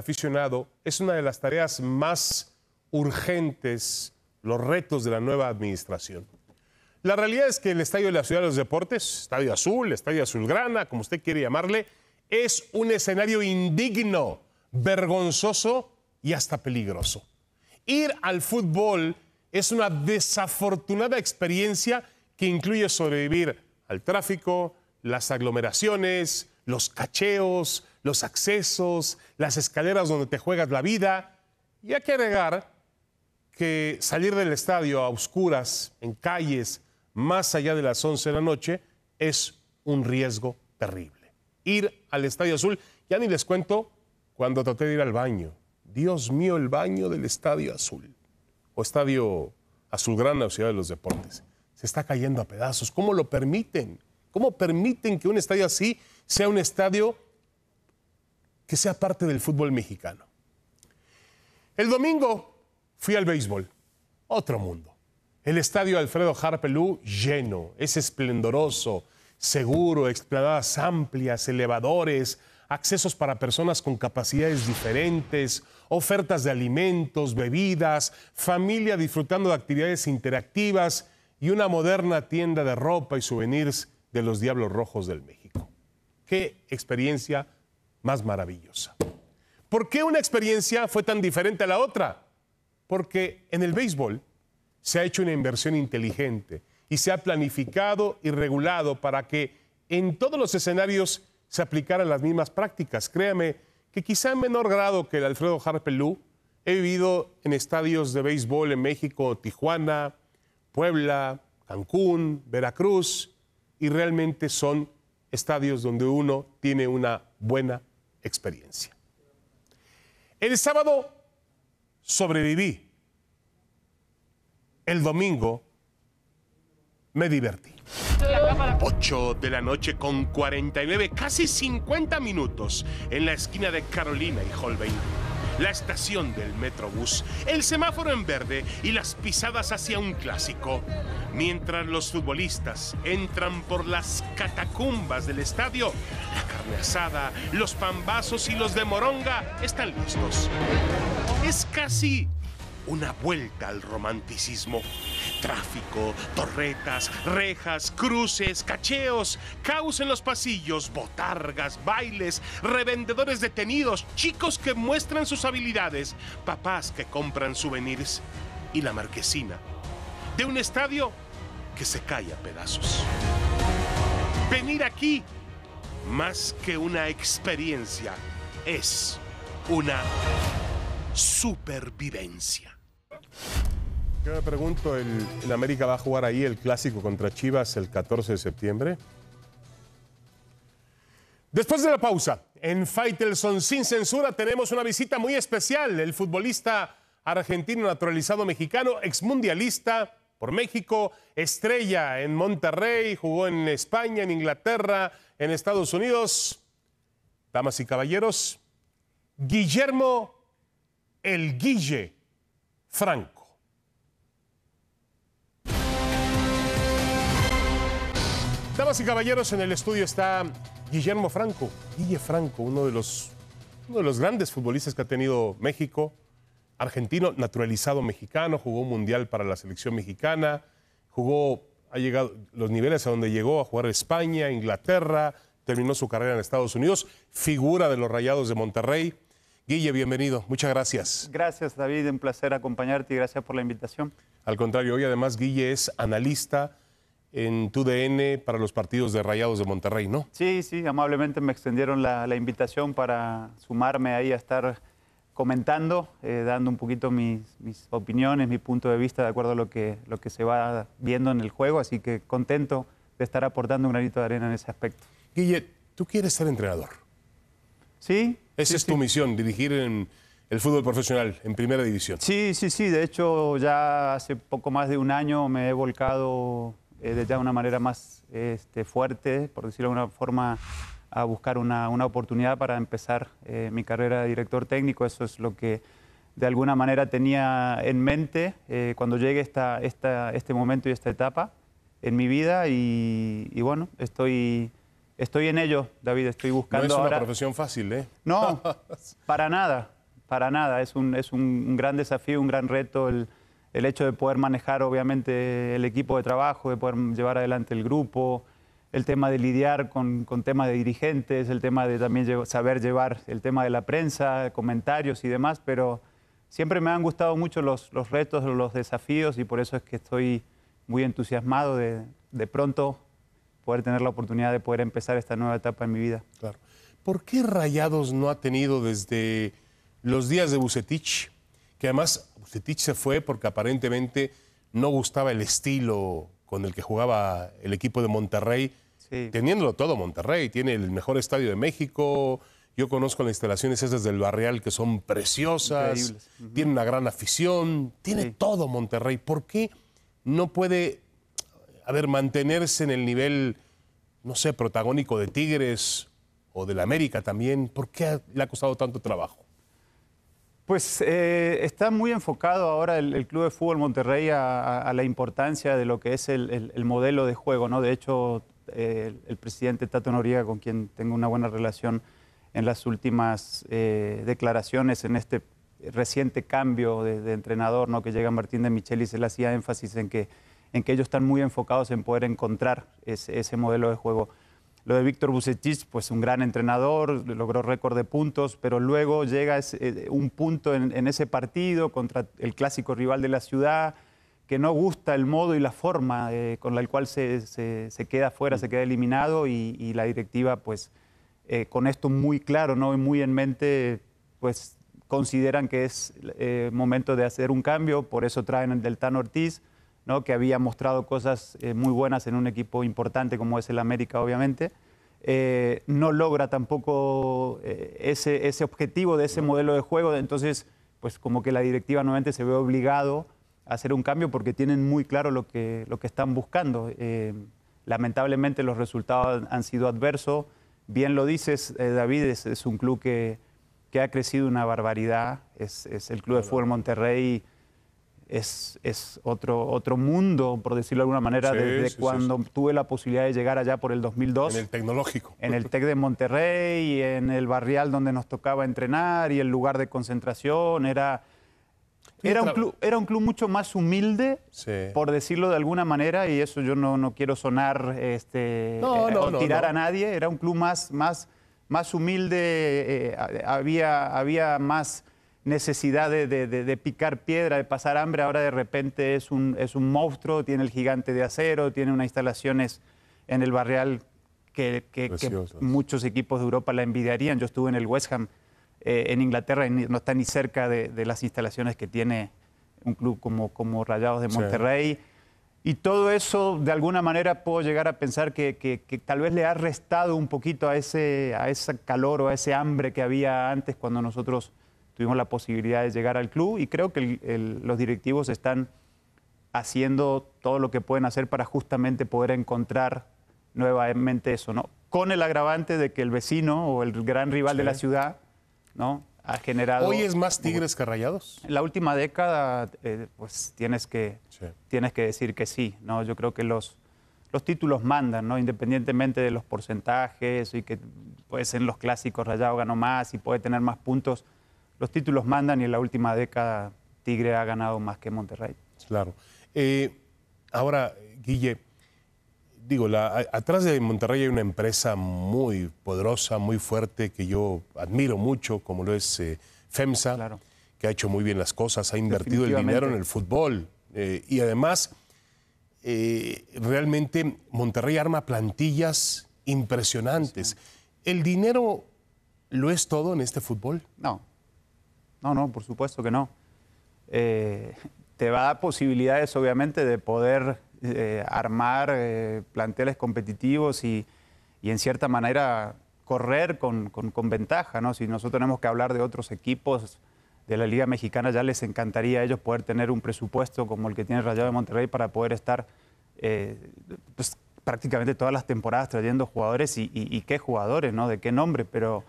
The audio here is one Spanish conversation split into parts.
aficionado es una de las tareas más urgentes, los retos de la nueva administración. La realidad es que el Estadio de la Ciudad de los Deportes, Estadio Azul, Estadio Azulgrana, como usted quiere llamarle, es un escenario indigno, vergonzoso y hasta peligroso. Ir al fútbol es una desafortunada experiencia que incluye sobrevivir al tráfico, las aglomeraciones, los cacheos, los accesos, las escaleras donde te juegas la vida. Y hay que agregar que salir del estadio a oscuras, en calles, más allá de las 11 de la noche, es un riesgo terrible. Ir al Estadio Azul, ya ni les cuento cuando traté de ir al baño. Dios mío, el baño del Estadio Azul, o Estadio Azul o Ciudad de los Deportes, se está cayendo a pedazos. ¿Cómo lo permiten? ¿Cómo permiten que un estadio así sea un estadio que sea parte del fútbol mexicano. El domingo fui al béisbol, otro mundo. El estadio Alfredo Harpelú lleno, es esplendoroso, seguro, explanadas amplias, elevadores, accesos para personas con capacidades diferentes, ofertas de alimentos, bebidas, familia disfrutando de actividades interactivas y una moderna tienda de ropa y souvenirs de los Diablos Rojos del México. Qué experiencia más maravillosa. ¿Por qué una experiencia fue tan diferente a la otra? Porque en el béisbol se ha hecho una inversión inteligente y se ha planificado y regulado para que en todos los escenarios se aplicaran las mismas prácticas. Créame que quizá en menor grado que el Alfredo Harpelú, he vivido en estadios de béisbol en México, Tijuana, Puebla, Cancún, Veracruz, y realmente son estadios donde uno tiene una buena experiencia. El sábado sobreviví. El domingo me divertí. 8 de la noche con 49, casi 50 minutos en la esquina de Carolina y Holbein la estación del Metrobús, el semáforo en verde y las pisadas hacia un clásico. Mientras los futbolistas entran por las catacumbas del estadio, la carne asada, los pambazos y los de moronga están listos. Es casi una vuelta al romanticismo. Tráfico, torretas, rejas, cruces, cacheos, caos en los pasillos, botargas, bailes, revendedores detenidos, chicos que muestran sus habilidades, papás que compran souvenirs y la marquesina de un estadio que se cae a pedazos. Venir aquí, más que una experiencia, es una supervivencia. Yo me pregunto, ¿en América va a jugar ahí el clásico contra Chivas el 14 de septiembre? Después de la pausa, en Fightelson sin censura tenemos una visita muy especial. El futbolista argentino naturalizado mexicano, exmundialista por México, estrella en Monterrey, jugó en España, en Inglaterra, en Estados Unidos. Damas y caballeros, Guillermo El Guille Franco. Damas y caballeros, en el estudio está Guillermo Franco, Guille Franco, uno de los, uno de los grandes futbolistas que ha tenido México, argentino, naturalizado mexicano, jugó un mundial para la selección mexicana, jugó, ha llegado los niveles a donde llegó a jugar España, Inglaterra, terminó su carrera en Estados Unidos, figura de los Rayados de Monterrey. Guille, bienvenido, muchas gracias. Gracias David, un placer acompañarte y gracias por la invitación. Al contrario, hoy además Guille es analista en tu DN para los partidos de Rayados de Monterrey, ¿no? Sí, sí, amablemente me extendieron la, invitación para sumarme ahí a estar comentando, eh, dando un poquito mis, opiniones, mi punto de vista de acuerdo a lo que, lo que se va viendo en el juego, así que contento de estar aportando un granito de arena en ese aspecto. Guille, tú quieres ser entrenador. Sí. Esa es tu misión, dirigir en el fútbol profesional en primera división. Sí, sí, sí. De hecho, ya hace poco más de un año me he volcado de ya una manera más este, fuerte, por decirlo de alguna forma, a buscar una, una oportunidad para empezar eh, mi carrera de director técnico. Eso es lo que de alguna manera tenía en mente eh, cuando llegue esta, esta, este momento y esta etapa en mi vida y, bueno, estoy estoy en ello, David, estoy buscando. No es una profesión fácil, ¿eh? No, para nada, para nada. Es un, es un gran desafío, un gran reto el, el hecho de poder manejar obviamente el equipo de trabajo, de poder llevar adelante el grupo, el tema de lidiar con, temas de dirigentes, el tema de también saber llevar el tema de la prensa, comentarios y demás, pero siempre me han gustado mucho los, retos, los desafíos y por eso es que estoy muy entusiasmado de, de pronto poder tener la oportunidad de poder empezar esta nueva etapa en mi vida. Claro. ¿Por qué Rayados no ha tenido desde los días de Bucetich que además Bucetich se fue porque aparentemente no gustaba el estilo con el que jugaba el equipo de Monterrey, teniéndolo todo Monterrey, tiene el mejor estadio de México, yo conozco las instalaciones esas del Barrial que son preciosas, tiene una gran afición, tiene todo Monterrey. ¿Por qué no puede, haber mantenerse en el nivel, no sé, protagónico de Tigres o del América también? ¿Por qué le ha costado tanto trabajo? Pues eh, está muy enfocado ahora el, Club de Fútbol Monterrey a, la importancia de lo que es el, modelo de juego, ¿no? De hecho, eh, el presidente Tato Noriega, con quien tengo una buena relación, en las últimas eh, declaraciones, en este reciente cambio de, entrenador, ¿no? Que llega Martín de Michelis, le hacía énfasis en que, en que ellos están muy enfocados en poder encontrar ese modelo de juego. Lo de Víctor Bucetich, pues un gran entrenador, logró récord de puntos, pero luego llega eh, un punto en, ese partido contra el clásico rival de la ciudad, que no gusta el modo y la forma eh, con la cual se, queda fuera, se mm. queda eliminado y, la directiva, pues eh, con esto muy claro, ¿no? muy en mente, pues consideran que es momento de hacer un cambio, por eso traen el del Ortiz, que había mostrado cosas eh, muy buenas en un equipo importante como es el América, obviamente. Eh, no logra tampoco eh, ese, objetivo de ese modelo de juego, entonces pues como que la directiva nuevamente se ve obligado a hacer un cambio porque tienen muy claro lo que, están buscando. lamentablemente los resultados han sido adversos, bien lo dices David, es, un club que, ha crecido una barbaridad, es, es el club de fútbol Monterrey es, otro, otro mundo, por decirlo de alguna manera, desde cuando tuve la posibilidad de llegar allá por el 2002. En el tecnológico. En el TEC de Monterrey, y en el barrial donde nos tocaba entrenar y el lugar de concentración. Era, era, un, club, era un club mucho más humilde, por decirlo de alguna manera, y eso yo no, quiero sonar este, eh, tirar a nadie. Era un club más, más, más humilde, eh, había, había más necesidad de, picar piedra, de pasar hambre, ahora de repente es un, es un monstruo, tiene el gigante de acero, tiene unas instalaciones en el barrial que, muchos equipos de Europa la envidiarían. Yo estuve en el West Ham eh, en Inglaterra y no está ni cerca de, las instalaciones que tiene un club como, como Rayados de Monterrey. Y todo eso, de alguna manera, puedo llegar a pensar que, que, tal vez le ha restado un poquito a ese, a ese calor o a ese hambre que había antes cuando nosotros tuvimos la posibilidad de llegar al club y creo que los directivos están haciendo todo lo que pueden hacer para justamente poder encontrar nuevamente eso, ¿no? Con el agravante de que el vecino o el gran rival de la ciudad, ¿no? Ha generado... ¿Hoy es más Tigres que Rayados? En la última década, eh, pues tienes que, tienes que decir que sí, ¿no? Yo creo que los, los títulos mandan, ¿no? Independientemente de los porcentajes y que, pues, en los clásicos Rayado ganó más y puede tener más puntos los títulos mandan y en la última década Tigre ha ganado más que Monterrey. Claro. Eh, ahora, Guille, digo, atrás de Monterrey hay una empresa muy poderosa, muy fuerte, que yo admiro mucho, como lo es eh, FEMSA, que ha hecho muy bien las cosas, ha invertido el dinero en el fútbol. Eh, y además, realmente Monterrey arma plantillas impresionantes. ¿El dinero lo es todo en este fútbol? No, no, no, por supuesto que no. Eh, te va a dar posibilidades, obviamente, de poder eh, armar eh, planteles competitivos y, en cierta manera, correr con, ventaja. ¿no? Si nosotros tenemos que hablar de otros equipos de la Liga Mexicana, ya les encantaría a ellos poder tener un presupuesto como el que tiene Rayado de Monterrey para poder estar pues, prácticamente todas las temporadas trayendo jugadores y, y qué jugadores, ¿no? de qué nombre, pero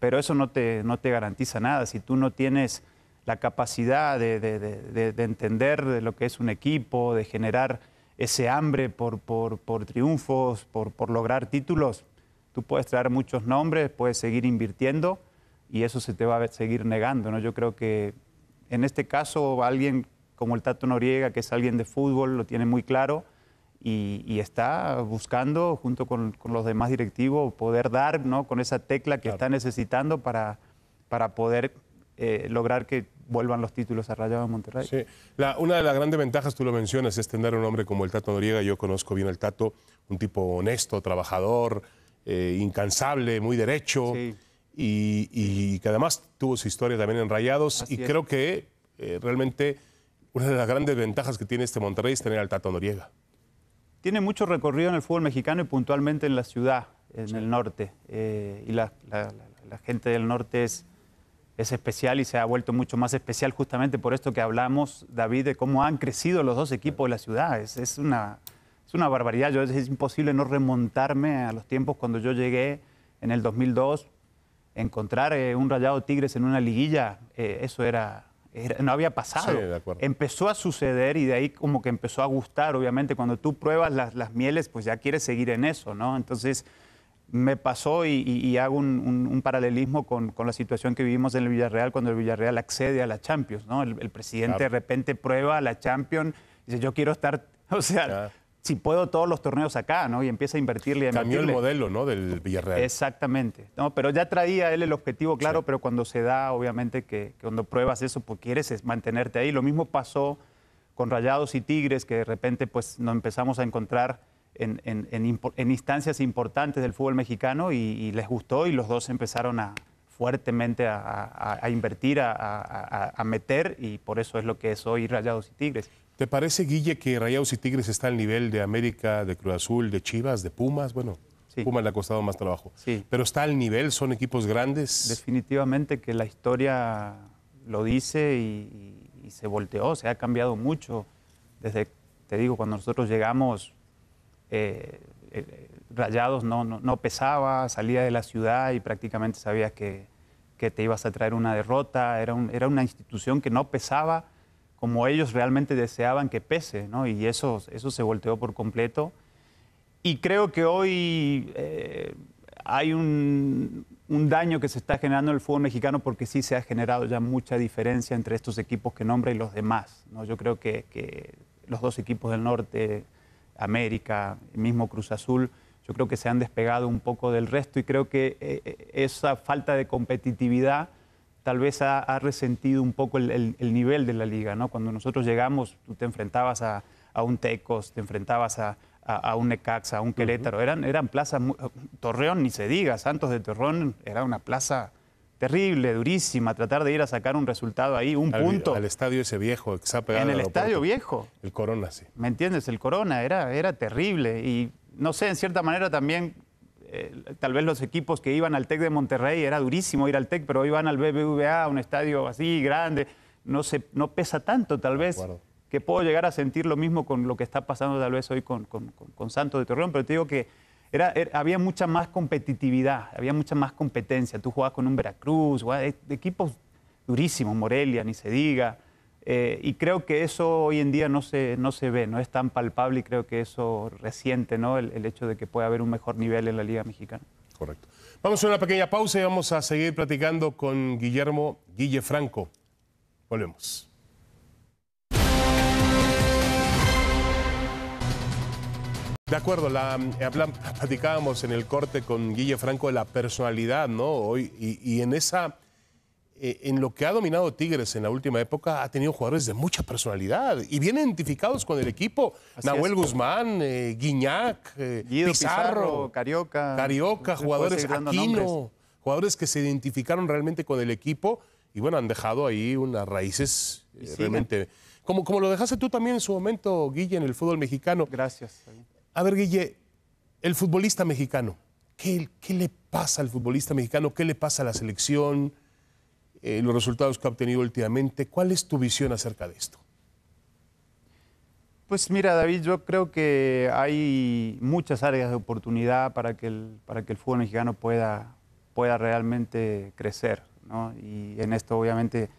pero eso no te, no te garantiza nada. Si tú no tienes la capacidad de, entender de lo que es un equipo, de generar ese hambre por, por, triunfos, por, por, lograr títulos, tú puedes traer muchos nombres, puedes seguir invirtiendo y eso se te va a seguir negando. ¿no? Yo creo que en este caso alguien como el Tato Noriega, que es alguien de fútbol, lo tiene muy claro y, está buscando, junto con, los demás directivos, poder dar ¿no? con esa tecla que está necesitando para, para poder eh, lograr que vuelvan los títulos a Rayado de Monterrey. Sí, la, una de las grandes ventajas, tú lo mencionas, es tener un hombre como el Tato Noriega. Yo conozco bien al Tato, un tipo honesto, trabajador, eh, incansable, muy derecho. Y, que además tuvo su historia también en Rayados. y creo que eh, realmente una de las grandes ventajas que tiene este Monterrey es tener al Tato Noriega tiene mucho recorrido en el fútbol mexicano y puntualmente en la ciudad, en el norte. Eh, y la, gente del norte es, es especial y se ha vuelto mucho más especial justamente por esto que hablamos, David, de cómo han crecido los dos equipos de la ciudad. Es, una, es una barbaridad. Yo, es, imposible no remontarme a los tiempos cuando yo llegué en el 2002. Encontrar eh, un rayado Tigres en una liguilla, eh, eso era no había pasado. empezó a suceder y de ahí como que empezó a gustar, obviamente. Cuando tú pruebas las, mieles, pues ya quieres seguir en eso, ¿no? Entonces me pasó y, hago un, paralelismo con, la situación que vivimos en el Villarreal cuando el Villarreal accede a la Champions, ¿no? El, presidente de repente prueba la Champions y dice, yo quiero estar, o sea, si puedo todos los torneos acá, ¿no? Y empieza a invertirle. A Cambió el modelo, ¿no? Del Villarreal. Exactamente. No, pero ya traía él el objetivo, claro, pero cuando se da, obviamente que, cuando pruebas eso, pues quieres mantenerte ahí. Lo mismo pasó con Rayados y Tigres, que de repente pues nos empezamos a encontrar en, instancias importantes del fútbol mexicano y, les gustó y los dos empezaron a fuertemente a invertir, a meter y por eso es lo que es hoy Rayados y Tigres. ¿Te parece, Guille, que Rayados y Tigres está al nivel de América, de Cruz Azul, de Chivas, de Pumas? Bueno, Pumas le ha costado más trabajo. Sí. Pero está al nivel, son equipos grandes. Definitivamente que la historia lo dice y, se volteó, se ha cambiado mucho. Desde, te digo, cuando nosotros llegamos, eh, eh, Rayados no, pesaba, salía de la ciudad y prácticamente sabías que, te ibas a traer una derrota. Era, era una institución que no pesaba como ellos realmente deseaban que pese, ¿no? Y eso, eso se volteó por completo. Y creo que hoy eh, hay un, daño que se está generando en el fútbol mexicano porque sí se ha generado ya mucha diferencia entre estos equipos que nombra y los demás. ¿no? Yo creo que, los dos equipos del norte, América, el mismo Cruz Azul, yo creo que se han despegado un poco del resto y creo que eh, eh, esa falta de competitividad tal vez ha, resentido un poco el, nivel de la liga, ¿no? Cuando nosotros llegamos, tú te enfrentabas a, un Tecos, te enfrentabas a, un Necaxa, a un Querétaro, eran, eran plazas, Torreón ni se diga, Santos de Torreón era una plaza terrible, durísima, tratar de ir a sacar un resultado ahí, un punto. Al estadio ese viejo, que En el estadio viejo. El Corona, sí. ¿Me entiendes? El Corona era, era terrible y no sé, en cierta manera también eh, tal vez los equipos que iban al TEC de Monterrey, era durísimo ir al TEC, pero hoy iban al BBVA, un estadio así grande, no, no pesa tanto tal vez, que puedo llegar a sentir lo mismo con lo que está pasando tal vez hoy con, con, Santos de Torreón, pero te digo que había mucha más competitividad, había mucha más competencia, tú jugabas con un Veracruz, equipos durísimos, Morelia, ni se diga. Eh, y creo que eso hoy en día no se, no se ve, no es tan palpable y creo que eso resiente ¿no? el, hecho de que pueda haber un mejor nivel en la Liga Mexicana. Correcto. Vamos a una pequeña pausa y vamos a seguir platicando con Guillermo Guillefranco. Franco. Volvemos. De acuerdo, la, eh, platicábamos en el corte con Guille Franco de la personalidad, ¿no? Hoy, y, y en esa eh, en lo que ha dominado Tigres en la última época, ha tenido jugadores de mucha personalidad y bien identificados con el equipo. Nahuel Guzmán, eh, Guiñac, eh, Pizarro, Carioca. Carioca, jugadores Aquino, jugadores que se identificaron realmente con el equipo y bueno, han dejado ahí unas raíces realmente. Como, como lo dejaste tú también en su momento, Guille, en el fútbol mexicano. Gracias. A ver, Guille, el futbolista mexicano, ¿qué, qué le pasa al futbolista mexicano? ¿Qué le pasa a la selección? Eh, los resultados que ha obtenido últimamente. ¿Cuál es tu visión acerca de esto? Pues mira, David, yo creo que hay muchas áreas de oportunidad para que el, para que el fútbol mexicano pueda, pueda realmente crecer. ¿no? Y en esto obviamente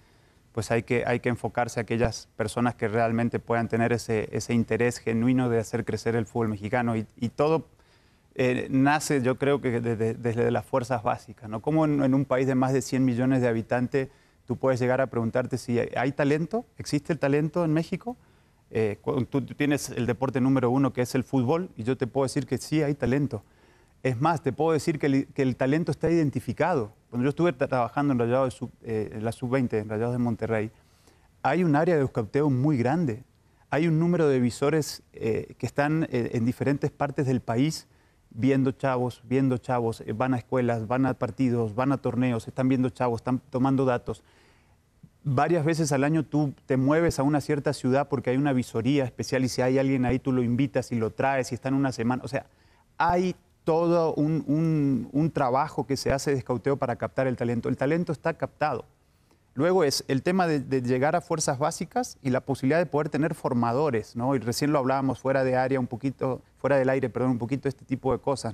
pues hay que, hay que enfocarse a aquellas personas que realmente puedan tener ese, interés genuino de hacer crecer el fútbol mexicano. y todo eh, nace yo creo que desde, las fuerzas básicas, ¿no? ¿Cómo en, un país de más de 100 millones de habitantes tú puedes llegar a preguntarte si hay, talento, existe el talento en México? Eh, tú, tienes el deporte número uno que es el fútbol y yo te puedo decir que sí hay talento. Es más, te puedo decir que el, talento está identificado. Cuando yo estuve trabajando en, Rayado eh, la Sub-20, en Rayados de Monterrey, hay un área de euscauteo muy grande. Hay un número de visores que están en diferentes partes del país viendo chavos, viendo chavos, eh, van a escuelas, van a partidos, van a torneos, están viendo chavos, están tomando datos. Varias veces al año tú te mueves a una cierta ciudad porque hay una visoría especial y si hay alguien ahí tú lo invitas y lo traes y en una semana. O sea, hay todo un, un trabajo que se hace de escauteo para captar el talento. El talento está captado. Luego es el tema de, llegar a fuerzas básicas y la posibilidad de poder tener formadores, ¿no? Y recién lo hablábamos fuera de área un poquito, fuera del aire, perdón, un poquito este tipo de cosas,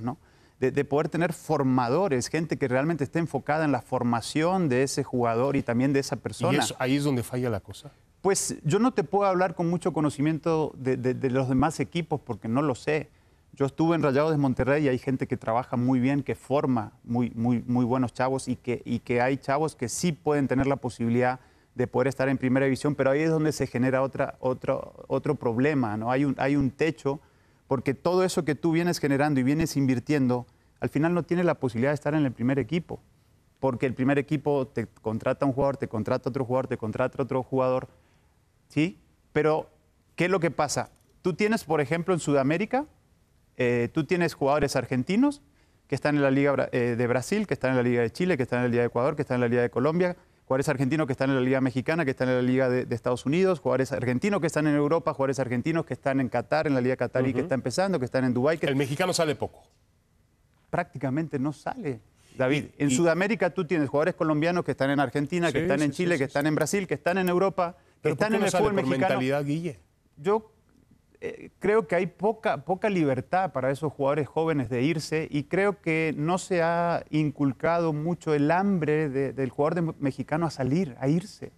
De, poder tener formadores, gente que realmente esté enfocada en la formación de ese jugador y también de esa persona. ¿Y ahí es donde falla la cosa? Pues yo no te puedo hablar con mucho conocimiento de los demás equipos porque no lo sé yo estuve en Rayados de Monterrey y hay gente que trabaja muy bien, que forma muy, muy, muy buenos chavos y que, y que hay chavos que sí pueden tener la posibilidad de poder estar en primera división, pero ahí es donde se genera otra, otro, otro problema, ¿no? Hay un, hay un techo, porque todo eso que tú vienes generando y vienes invirtiendo, al final no tiene la posibilidad de estar en el primer equipo, porque el primer equipo te contrata un jugador, te contrata otro jugador, te contrata otro jugador, ¿sí? Pero, ¿qué es lo que pasa? Tú tienes, por ejemplo, en Sudamérica, tú tienes jugadores argentinos que están en la Liga de Brasil, que están en la Liga de Chile, que están en la Liga de Ecuador, que están en la Liga de Colombia, jugadores argentinos que están en la Liga Mexicana, que están en la Liga de, Estados Unidos, jugadores argentinos que están en Europa, jugadores argentinos que están en Qatar, en la Liga Qatar que está empezando, que están en Dubái. Que... El mexicano sale poco. Prácticamente no sale. David, en Sudamérica tú tienes jugadores colombianos que están en Argentina, que están en Chile, que están en Brasil, que están en Europa, que están en el fútbol mexicano. mentalidad, Guille? Yo eh, creo que hay poca, poca libertad para esos jugadores jóvenes de irse y creo que no se ha inculcado mucho el hambre del jugador mexicano a salir, a irse.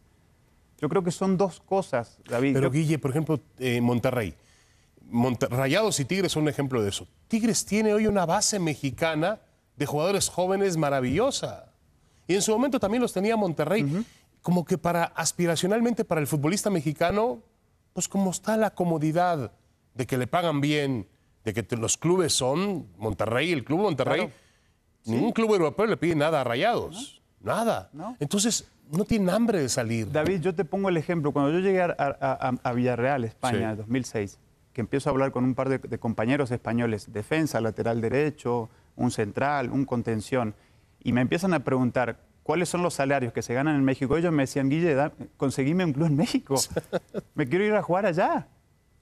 Yo creo que son dos cosas, David. Pero Guille, por ejemplo, eh, Monterrey. Rayados y Tigres son un ejemplo de eso. Tigres tiene hoy una base mexicana de jugadores jóvenes maravillosa. Y en su momento también los tenía Monterrey. Como que para aspiracionalmente para el futbolista mexicano pues, ¿Cómo está la comodidad de que le pagan bien, de que los clubes son Monterrey, el Club Monterrey, ningún club europeo le pide nada a Rayados, nada. Entonces, no tienen hambre de salir. David, yo te pongo el ejemplo. Cuando yo llegué a, Villarreal, España, en 2006, que empiezo a hablar con un par de, compañeros españoles, defensa, lateral derecho, un central, un contención, y me empiezan a preguntar, cuáles son los salarios que se ganan en México, ellos me decían, Guille, da, conseguime un club en México. Me quiero ir a jugar allá.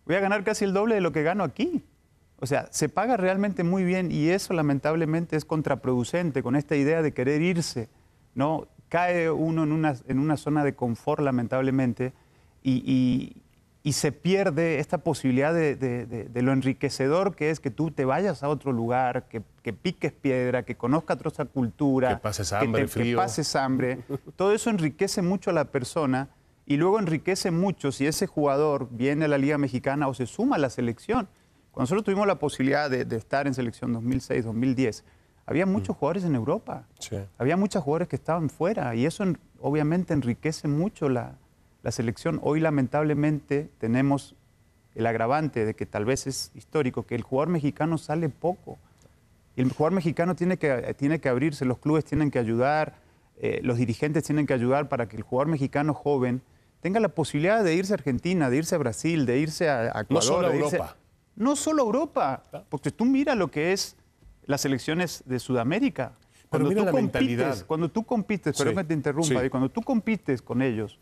Voy a ganar casi el doble de lo que gano aquí. O sea, se paga realmente muy bien y eso lamentablemente es contraproducente con esta idea de querer irse. ¿no? Cae uno en una, en una zona de confort lamentablemente y y se pierde esta posibilidad de, lo enriquecedor que es que tú te vayas a otro lugar, que, piques piedra, que conozcas otra cultura, que pases hambre, que pases hambre. Todo eso enriquece mucho a la persona y luego enriquece mucho si ese jugador viene a la Liga Mexicana o se suma a la selección. Cuando nosotros tuvimos la posibilidad de, estar en selección 2006-2010, había mm. muchos jugadores en Europa, había muchos jugadores que estaban fuera y eso obviamente enriquece mucho la, la selección. Hoy lamentablemente tenemos el agravante de que tal vez es histórico, que el jugador mexicano sale poco. El jugador mexicano tiene que, tiene que abrirse, los clubes tienen que ayudar, eh, los dirigentes tienen que ayudar para que el jugador mexicano joven tenga la posibilidad de irse a Argentina, de irse a Brasil, de irse a, Ecuador. No solo a Europa. No solo Europa, ¿Ah? porque tú mira lo que es las selecciones de Sudamérica. Cuando tú la compites, mentalidad. Cuando tú compites, que te interrumpa, y cuando tú compites con ellos,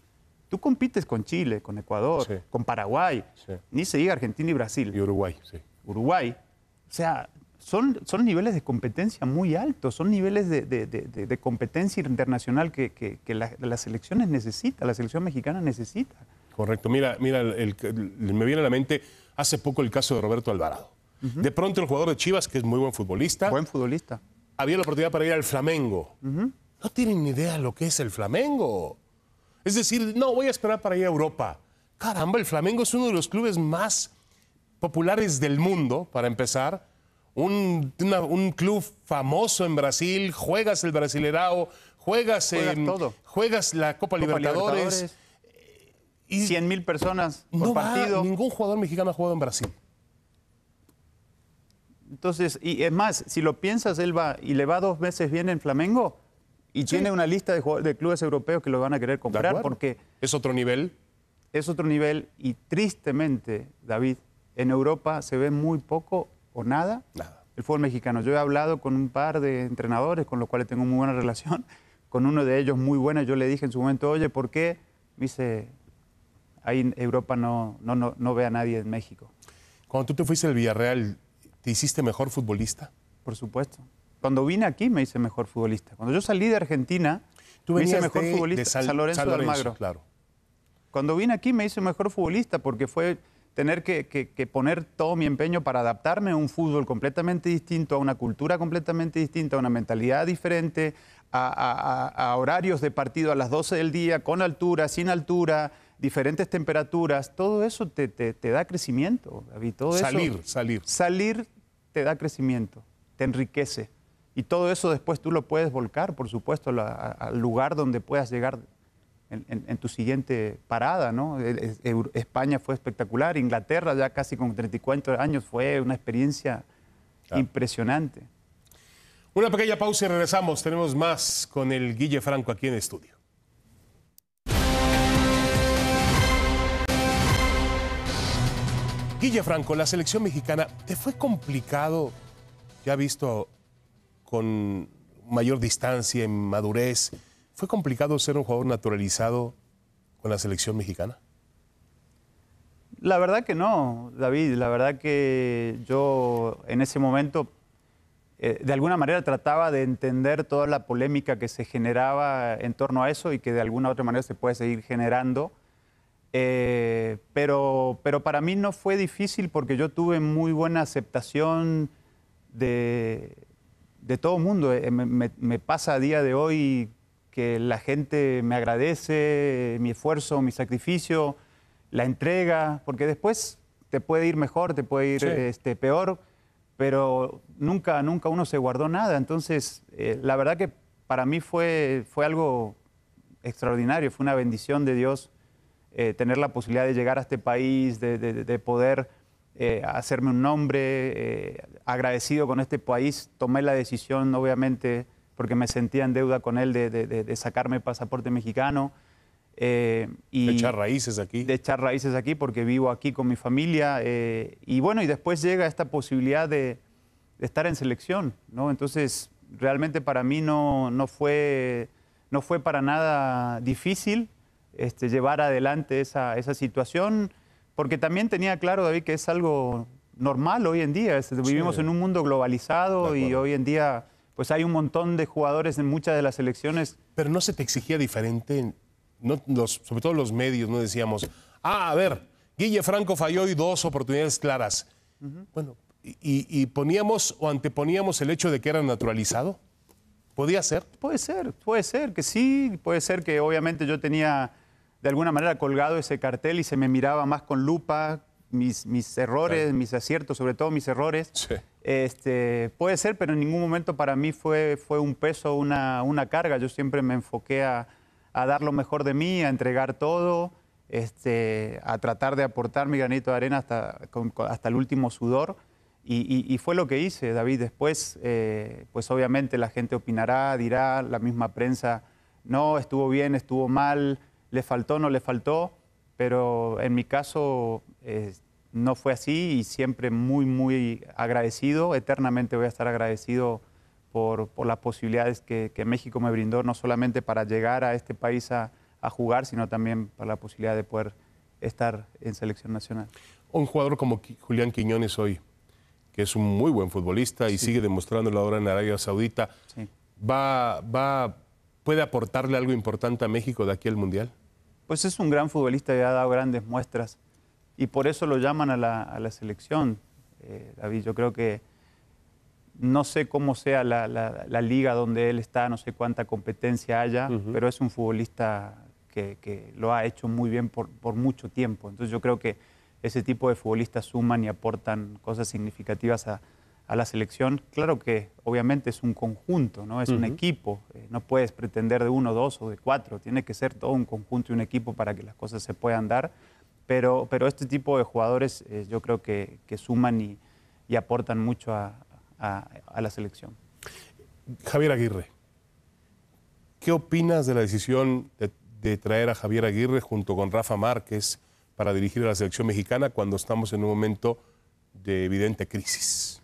Tú compites con Chile, con Ecuador, con Paraguay, ni se diga Argentina y Brasil. Y Uruguay, sí. Uruguay. O sea, son, son niveles de competencia muy altos, son niveles de, competencia internacional que, las selecciones necesitan, la selección mexicana necesita. Correcto. Mira, mira me viene a la mente hace poco el caso de Roberto Alvarado. De pronto el jugador de Chivas, que es muy buen futbolista. Buen futbolista. Había la oportunidad para ir al Flamengo. No tienen ni idea lo que es el Flamengo. Es decir, no, voy a esperar para ir a Europa. Caramba, el Flamengo es uno de los clubes más populares del mundo, para empezar. Un, club famoso en Brasil, juegas el Brasilerao, juegas, juegas la Copa, Libertadores. Eh, y 100 mil personas por partido. ningún jugador mexicano ha jugado en Brasil. Entonces, y es más, si lo piensas, él va y le va dos veces bien en Flamengo, y tiene una lista de, clubes europeos que lo van a querer comprar porque... ¿Es otro nivel? Es otro nivel y tristemente, David, en Europa se ve muy poco o nada, el fútbol mexicano. Yo he hablado con un par de entrenadores con los cuales tengo muy buena relación, con uno de ellos muy buena, yo le dije en su momento, oye, ¿por qué? Me dice, ahí Europa no, no, no, no ve a nadie en México. Cuando tú te fuiste al Villarreal, ¿te hiciste mejor futbolista? Por supuesto. Cuando vine aquí me hice mejor futbolista. Cuando yo salí de Argentina, Tú me hice mejor futbolista. De San, Lorenzo Almagro. Claro. Cuando vine aquí me hice mejor futbolista porque fue tener que, poner todo mi empeño para adaptarme a un fútbol completamente distinto, a una cultura completamente distinta, a una mentalidad diferente, a, horarios de partido a las 12 del día, con altura, sin altura, diferentes temperaturas. Todo eso te, da crecimiento, David. salir, salir. Salir te da crecimiento, te enriquece. Y todo eso después tú lo puedes volcar, por supuesto, al lugar donde puedas llegar en, tu siguiente parada, e, e, España fue espectacular, Inglaterra ya casi con 34 años fue una experiencia impresionante. Una pequeña pausa y regresamos. Tenemos más con el Guille Franco aquí en estudio. Guille Franco, la selección mexicana, ¿te fue complicado, ya visto con mayor distancia, en madurez. ¿Fue complicado ser un jugador naturalizado con la selección mexicana? La verdad que no, David. La verdad que yo en ese momento eh, de alguna manera trataba de entender toda la polémica que se generaba en torno a eso y que de alguna u otra manera se puede seguir generando. Eh, pero, pero para mí no fue difícil porque yo tuve muy buena aceptación de, de todo mundo. Eh, me, pasa a día de hoy que la gente me agradece eh, mi esfuerzo, mi sacrificio, la entrega, porque después te puede ir mejor, te puede ir este, peor, pero nunca, nunca uno se guardó nada. Entonces, eh, la verdad que para mí fue, fue algo extraordinario, fue una bendición de Dios tener la posibilidad de llegar a este país, de poder eh, hacerme un nombre. Eh, agradecido con este país, tomé la decisión, obviamente, porque me sentía en deuda con él de, de, de sacarme pasaporte mexicano. Eh, y de echar raíces aquí. De echar raíces aquí porque vivo aquí con mi familia. y bueno, y después llega esta posibilidad de, estar en selección, ¿no? Entonces, realmente para mí no, no, fue, no fue para nada difícil este, llevar adelante esa, esa situación porque también tenía claro, David, que es algo normal hoy en día. vivimos en un mundo globalizado y hoy en día pues hay un montón de jugadores en muchas de las elecciones. Pero no se te exigía diferente, sobre todo los medios, no decíamos, ah, a ver, Guille Franco falló y dos oportunidades claras. Bueno, y, poníamos o anteponíamos el hecho de que era naturalizado. ¿Podía ser? Puede ser, puede ser que sí, puede ser que obviamente yo tenía de alguna manera colgado ese cartel y se me miraba más con lupa, mis, mis errores, mis aciertos, sobre todo mis errores. Este, puede ser, pero en ningún momento para mí fue, fue un peso, una, carga. Yo siempre me enfoqué a, dar lo mejor de mí, a entregar todo, este, a tratar de aportar mi granito de arena hasta, hasta el último sudor. Y, fue lo que hice, David. Después, eh, pues obviamente la gente opinará, dirá, la misma prensa, no, estuvo bien, estuvo mal, le faltó, no le faltó, pero en mi caso eh, no fue así y siempre muy, muy agradecido, eternamente voy a estar agradecido por, las posibilidades que, México me brindó, no solamente para llegar a este país a, jugar, sino también para la posibilidad de poder estar en selección nacional. Un jugador como Julián Quiñones hoy, que es un muy buen futbolista y sigue demostrándolo ahora en Arabia Saudita, va, va puede aportarle algo importante a México de aquí al Mundial? Pues es un gran futbolista y ha dado grandes muestras. Y por eso lo llaman a la, selección, eh, David. Yo creo que no sé cómo sea la, liga donde él está, no sé cuánta competencia haya, pero es un futbolista que, lo ha hecho muy bien por, por mucho tiempo. Entonces yo creo que ese tipo de futbolistas suman y aportan cosas significativas a, a la selección, claro que obviamente es un conjunto, ¿no? Es un equipo. Eh, no puedes pretender de uno, dos o de cuatro. Tiene que ser todo un conjunto y un equipo para que las cosas se puedan dar. Pero, pero este tipo de jugadores eh, yo creo que, suman y, aportan mucho a, la selección. Javier Aguirre, ¿qué opinas de la decisión de traer a Javier Aguirre junto con Rafa Márquez para dirigir a la selección mexicana cuando estamos en un momento de evidente crisis?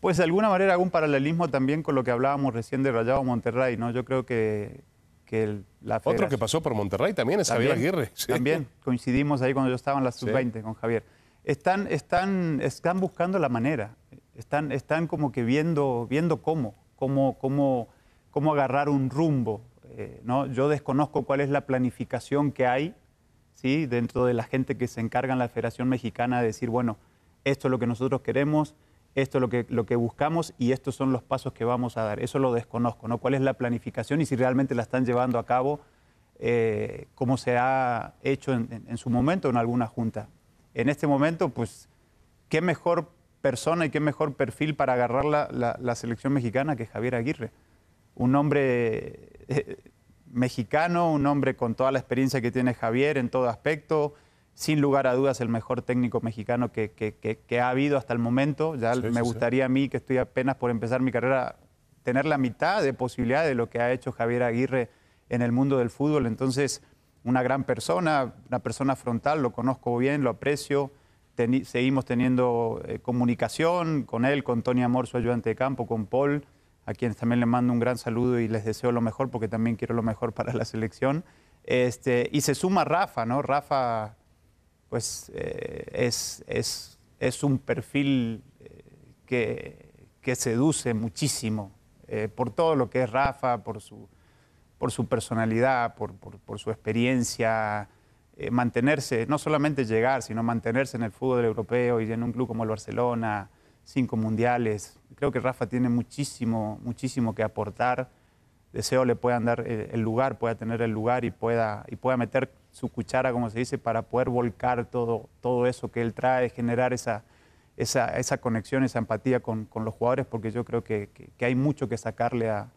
Pues de alguna manera hago un paralelismo también con lo que hablábamos recién de Rayado Monterrey, ¿no? Yo creo que, que la Otro que pasó por Monterrey también es Javier Aguirre. También coincidimos ahí cuando yo estaba en la sub-20 con Javier. Están, están, están buscando la manera, están, están como que viendo, viendo cómo, cómo, cómo, cómo agarrar un rumbo. Eh, ¿no? Yo desconozco cuál es la planificación que hay ¿sí? dentro de la gente que se encarga en la Federación Mexicana de decir, bueno, esto es lo que nosotros queremos, esto es lo que, lo que buscamos y estos son los pasos que vamos a dar. Eso lo desconozco, ¿no? ¿Cuál es la planificación y si realmente la están llevando a cabo eh, como se ha hecho en, su momento en alguna junta? En este momento, pues, ¿qué mejor persona y qué mejor perfil para agarrar la, la, selección mexicana que Javier Aguirre? Un hombre eh, mexicano, un hombre con toda la experiencia que tiene Javier en todo aspecto, sin lugar a dudas el mejor técnico mexicano que, ha habido hasta el momento. Ya me gustaría a mí, que estoy apenas por empezar mi carrera, tener la mitad de posibilidad de lo que ha hecho Javier Aguirre en el mundo del fútbol. Entonces, una gran persona, una persona frontal, lo conozco bien, lo aprecio. seguimos teniendo eh, comunicación con él, con Tony Amor, su ayudante de campo, con Paul, a quienes también le mando un gran saludo y les deseo lo mejor porque también quiero lo mejor para la selección. Este, y se suma Rafa, ¿no? Rafa pues eh, es, un perfil eh, que, seduce muchísimo eh, por todo lo que es Rafa, por su, personalidad, por, su experiencia, mantenerse, no solamente llegar, sino mantenerse en el fútbol europeo y en un club como el Barcelona, cinco mundiales. Creo que Rafa tiene muchísimo, muchísimo que aportar deseo le puedan dar eh, el lugar, pueda tener el lugar y pueda, y pueda meter su cuchara, como se dice, para poder volcar todo, todo eso que él trae, generar esa, esa, conexión, esa empatía con, los jugadores, porque yo creo que, hay mucho que sacarle a,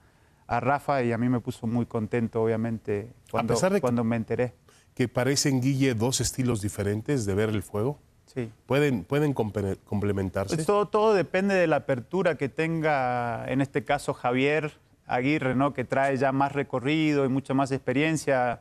Rafa y a mí me puso muy contento, obviamente, cuando, cuando me enteré. ¿Que parecen, Guille, dos estilos diferentes de ver el fuego? Sí. ¿Pueden, pueden complementarse? Pues todo, todo depende de la apertura que tenga, en este caso, Javier Aguirre, que trae ya más recorrido y mucha más experiencia.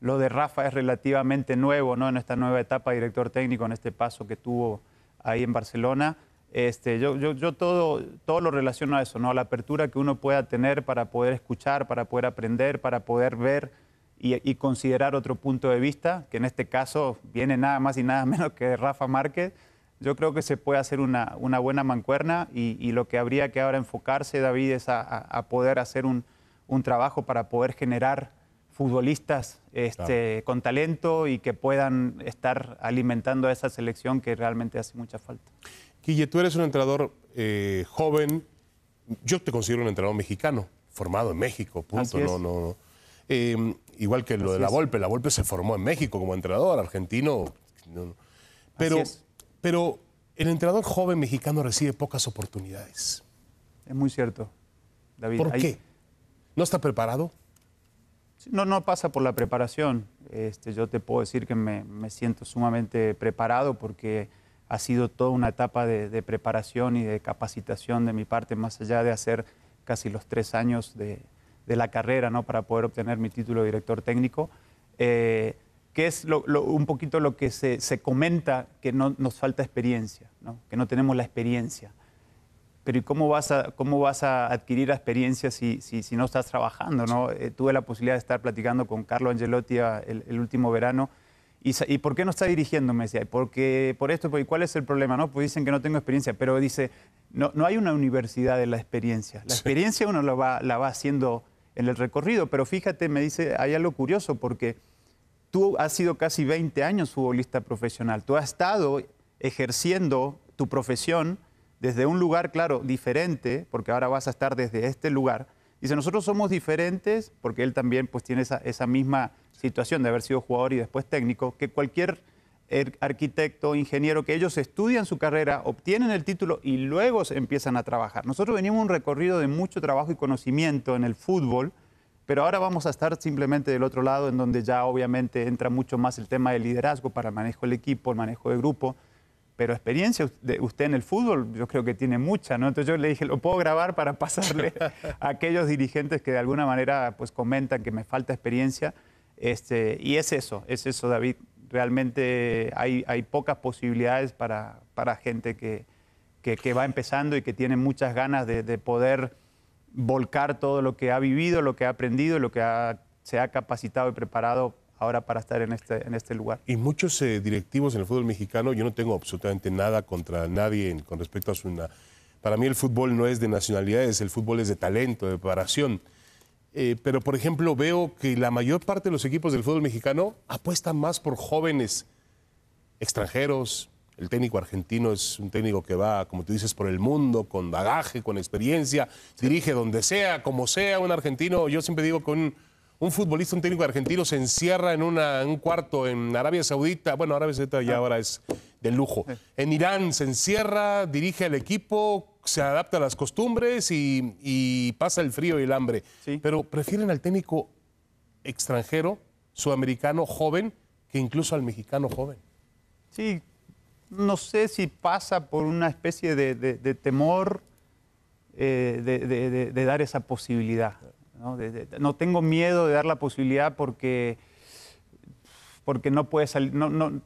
Lo de Rafa es relativamente nuevo ¿no? en esta nueva etapa director técnico, en este paso que tuvo ahí en Barcelona. Este, yo, todo, todo, lo relaciono a eso, ¿no? a la apertura que uno pueda tener para poder escuchar, para poder aprender, para poder ver y, considerar otro punto de vista, que en este caso viene nada más y nada menos que Rafa Márquez yo creo que se puede hacer una, una buena mancuerna y, lo que habría que ahora enfocarse, David, es a, poder hacer un, trabajo para poder generar futbolistas este, con talento y que puedan estar alimentando a esa selección que realmente hace mucha falta. Quille, tú eres un entrenador eh, joven, yo te considero un entrenador mexicano, formado en México, punto, no, no, em, igual que lo de la Volpe, la Volpe se formó en México como entrenador, argentino. no. Pero pero el entrenador joven mexicano recibe pocas oportunidades. Es muy cierto, David. ¿Por qué? ¿No está preparado? No, no pasa por la preparación. Este, yo te puedo decir que me, siento sumamente preparado porque ha sido toda una etapa de, preparación y de capacitación de mi parte, más allá de hacer casi los tres años de, la carrera ¿no? para poder obtener mi título de director técnico. Eh, que es un poquito lo que se, comenta que no, nos falta experiencia, que no tenemos la experiencia. Pero ¿y cómo vas a, cómo vas a adquirir la experiencia si, no estás trabajando? ¿no? Eh, tuve la posibilidad de estar platicando con Carlo Angelotti ah, el, último verano. Y, y, por qué no está dirigiendo? Me decía, porque por esto, y ¿cuál es el problema? No, pues dicen que no tengo experiencia, pero dice, no, no hay una universidad de la experiencia. La experiencia uno la va, la va haciendo en el recorrido, pero fíjate, me dice, hay algo curioso porque tú has sido casi 20 años futbolista profesional, tú has estado ejerciendo tu profesión desde un lugar, claro, diferente, porque ahora vas a estar desde este lugar. Dice, nosotros somos diferentes, porque él también pues, tiene esa, esa misma situación de haber sido jugador y después técnico, que cualquier er, arquitecto, ingeniero, que ellos estudian su carrera, obtienen el título y luego empiezan a trabajar. Nosotros venimos un recorrido de mucho trabajo y conocimiento en el fútbol, pero ahora vamos a estar simplemente del otro lado, en donde ya obviamente entra mucho más el tema del liderazgo para el manejo del equipo, el manejo de grupo. Pero experiencia usted en el fútbol, yo creo que tiene mucha, ¿no? Entonces yo le dije, lo puedo grabar para pasarle a aquellos dirigentes que de alguna manera pues comentan que me falta experiencia. Este, y es eso, es eso, David. Realmente hay, hay pocas posibilidades para, para gente que, va empezando y que tiene muchas ganas de poder volcar todo lo que ha vivido, lo que ha aprendido, lo que se ha capacitado y preparado ahora para estar en este, este lugar. Y muchos eh, directivos en el fútbol mexicano, yo no tengo absolutamente nada contra nadie con respecto a su... para mí el fútbol no es de nacionalidades, el fútbol es de talento, de preparación. Eh, pero, por ejemplo, veo que la mayor parte de los equipos del fútbol mexicano apuestan más por jóvenes extranjeros, el técnico argentino es un técnico que va, como tú dices, por el mundo, con bagaje, con experiencia, dirige donde sea, como sea, un argentino. Yo siempre digo que un, futbolista, un técnico argentino se encierra en un cuarto en Arabia Saudita. Bueno, Arabia Saudita ya ah. ahora es de lujo. En Irán se encierra, dirige al equipo, se adapta a las costumbres y, pasa el frío y el hambre. Pero prefieren al técnico extranjero, sudamericano, joven, que incluso al mexicano joven. Sí, no sé si pasa por una especie de, temor eh, de, dar esa posibilidad. ¿no? tengo miedo de dar la posibilidad porque, porque no puede salir,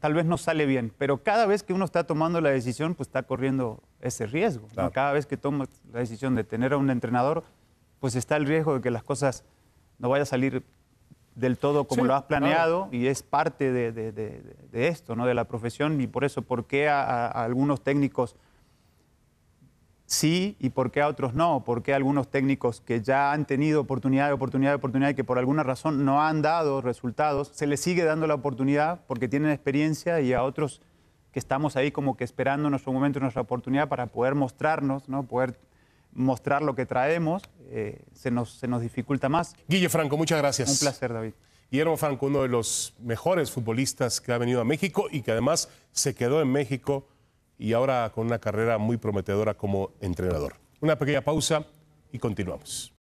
tal vez no sale bien, pero cada vez que uno está tomando la decisión, pues está corriendo ese riesgo. Cada vez que toma la decisión de tener a un entrenador, pues está el riesgo de que las cosas no vayan a salir del todo como lo has planeado y es parte de, esto, ¿no? de la profesión y por eso, ¿por qué a, algunos técnicos sí y por qué a otros no? ¿Por qué a algunos técnicos que ya han tenido oportunidad, oportunidad, oportunidad y que por alguna razón no han dado resultados, se les sigue dando la oportunidad porque tienen experiencia y a otros que estamos ahí como que esperando nuestro momento, nuestra oportunidad para poder mostrarnos, ¿no? poder mostrar lo que traemos, eh, se, se nos dificulta más. Guille Franco, muchas gracias. Un placer, David. Guillermo Franco, uno de los mejores futbolistas que ha venido a México y que además se quedó en México y ahora con una carrera muy prometedora como entrenador. Una pequeña pausa y continuamos.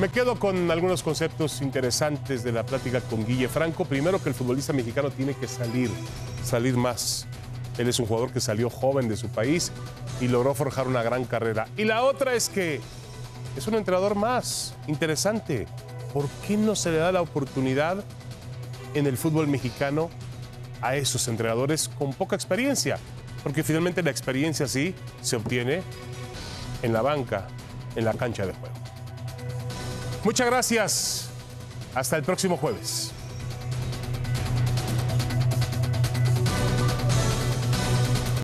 Me quedo con algunos conceptos interesantes de la plática con Guille Franco. Primero que el futbolista mexicano tiene que salir, salir más. Él es un jugador que salió joven de su país y logró forjar una gran carrera. Y la otra es que es un entrenador más interesante. ¿Por qué no se le da la oportunidad en el fútbol mexicano a esos entrenadores con poca experiencia? Porque finalmente la experiencia sí se obtiene en la banca, en la cancha de juego. Muchas gracias. Hasta el próximo jueves.